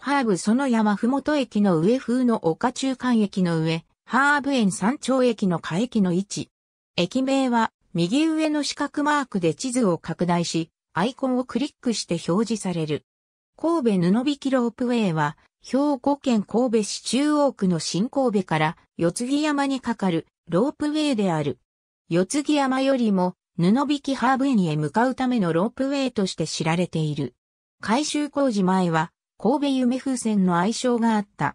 ハーブその山麓駅の上風の丘中間駅の上、ハーブ園山頂駅の下駅の位置。駅名は右上の四角マークで地図を拡大し、アイコンをクリックして表示される。神戸布引ロープウェイは、兵庫県神戸市中央区の新神戸から四木山にかかるロープウェイである。四木山よりも布引ハーブ園へ向かうためのロープウェイとして知られている。改修工事前は神戸夢風船の愛称があった。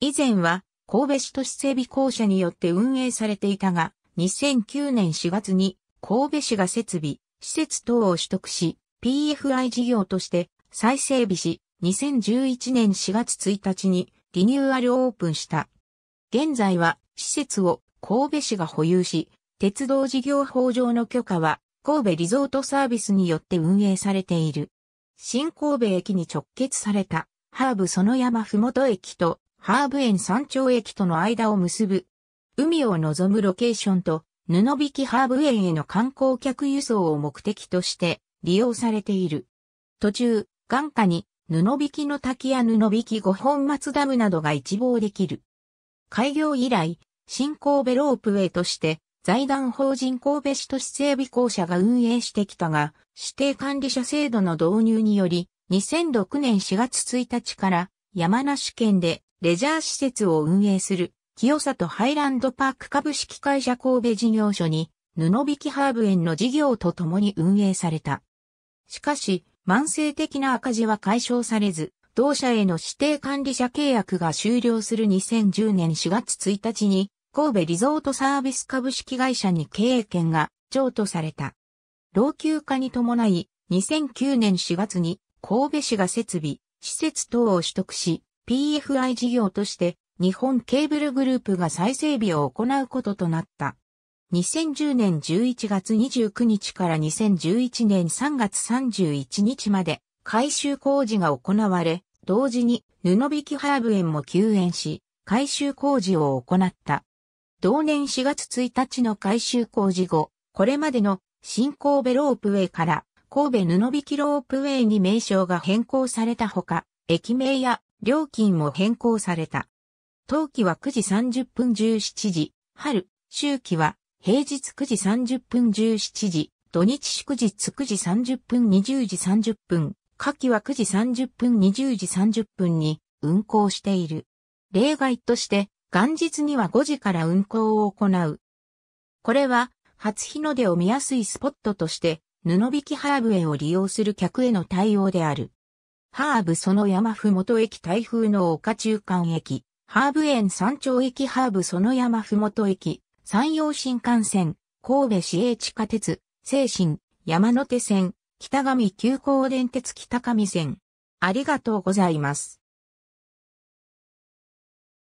以前は神戸市都市整備公社によって運営されていたが、2009年4月に神戸市が設備、施設等を取得し、PFI 事業として再整備し、2011年4月1日にリニューアルオープンした。現在は施設を神戸市が保有し、鉄道事業法上の許可は神戸リゾートサービスによって運営されている。新神戸駅に直結された、ハーブ園山ふもと駅と、ハーブ園山頂駅との間を結ぶ。海を望むロケーションと、布引ハーブ園への観光客輸送を目的として利用されている。途中、眼下に布引の滝や布引五本松ダムなどが一望できる。開業以来、新神戸ロープウェイとして財団法人神戸市都市整備公社が運営してきたが、指定管理者制度の導入により、2006年4月1日から山梨県でレジャー施設を運営する清里ハイランドパーク株式会社神戸事業所に布引きハーブ園の事業とともに運営された。しかし、慢性的な赤字は解消されず、同社への指定管理者契約が終了する2010年4月1日に神戸リゾートサービス株式会社に経営権が譲渡された。老朽化に伴い、2009年4月に神戸市が設備、施設等を取得し、PFI 事業として日本ケーブルグループが再整備を行うこととなった。2010年11月29日から2011年3月31日まで改修工事が行われ、同時に布引ハーブ園も休園し、改修工事を行った。同年4月1日の改修工事後、これまでの新神戸ロープウェイから神戸布引ロープウェイに名称が変更されたほか、駅名や料金も変更された。冬季は9時30分17時、春、秋季は平日9時30分17時、土日祝日9時30分20時30分、夏季は9時30分20時30分に運行している。例外として元日には5時から運行を行う。これは、初日の出を見やすいスポットとして、布引ハーブ園を利用する客への対応である。ハーブその山ふもと駅台風の丘中間駅、ハーブ園山頂駅ハーブその山ふもと駅、山陽新幹線、神戸市営地下鉄、精神、山手線、北上急行電鉄北上線。ありがとうございます。